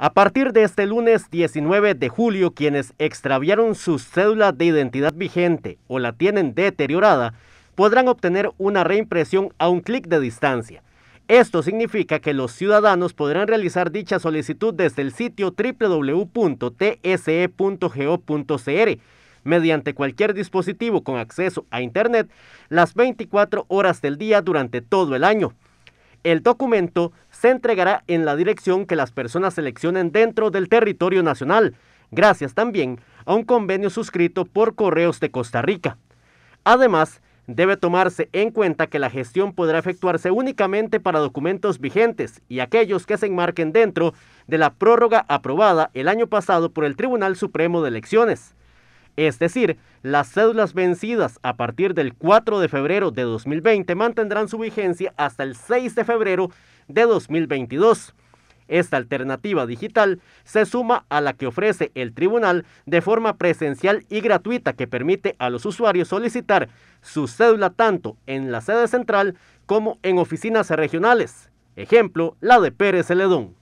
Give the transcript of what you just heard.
A partir de este lunes 19 de julio, quienes extraviaron su cédula de identidad vigente o la tienen deteriorada, podrán obtener una reimpresión a un clic de distancia. Esto significa que los ciudadanos podrán realizar dicha solicitud desde el sitio www.tse.go.cr mediante cualquier dispositivo con acceso a Internet las 24 horas del día durante todo el año. El documento se entregará en la dirección que las personas seleccionen dentro del territorio nacional, gracias también a un convenio suscrito por Correos de Costa Rica. Además, debe tomarse en cuenta que la gestión podrá efectuarse únicamente para documentos vigentes y aquellos que se enmarquen dentro de la prórroga aprobada el año pasado por el Tribunal Supremo de Elecciones. Es decir, las cédulas vencidas a partir del 4 de febrero de 2020 mantendrán su vigencia hasta el 6 de febrero de 2022. Esta alternativa digital se suma a la que ofrece el tribunal de forma presencial y gratuita que permite a los usuarios solicitar su cédula tanto en la sede central como en oficinas regionales. Ejemplo, la de Pérez Celedón.